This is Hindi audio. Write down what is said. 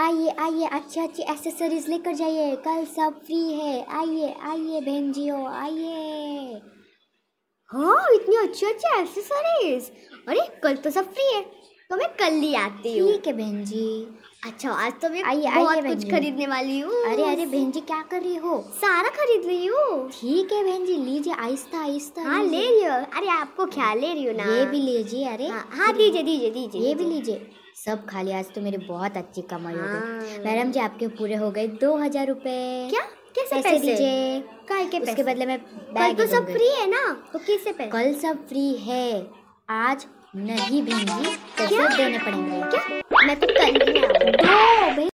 आइए आइए अच्छी अच्छी एसेसरीज लेकर जाइए कल सब फ्री है आइए आइए बहन जियो आइए हाँ इतनी अच्छी अच्छी एसेसरीज अरे कल तो सब फ्री है तो मैं कल ही आती हूँ ठीक है बहन जी अच्छा आज तो मैं आई बहुत आइए कुछ खरीदने वाली हूँ अरे अरे बहन जी क्या कर रही हो सारा खरीद रही हूँ ठीक है बहन जी लीजिए आहिस्ता आहिस्ता हाँ ले रही हो अरे आपको क्या ले रही हो ना ये भी लीजिए अरे हाँ दीजिए हाँ, दीजिए दीजिए ये भी लीजिए सब खा लिया आज तो मेरी बहुत अच्छी कमाई हो गई हाँ। मैडम जी आपके पूरे हो गए दो हजार रूपए क्या कैसे पैसे दीजिए कल के पैसे बदले में कल तो सब फ्री है ना तो कैसे पैसे कल सब फ्री है आज नहीं बहन जी पैसे देने पड़ेंगे क्या मैं तो कल ही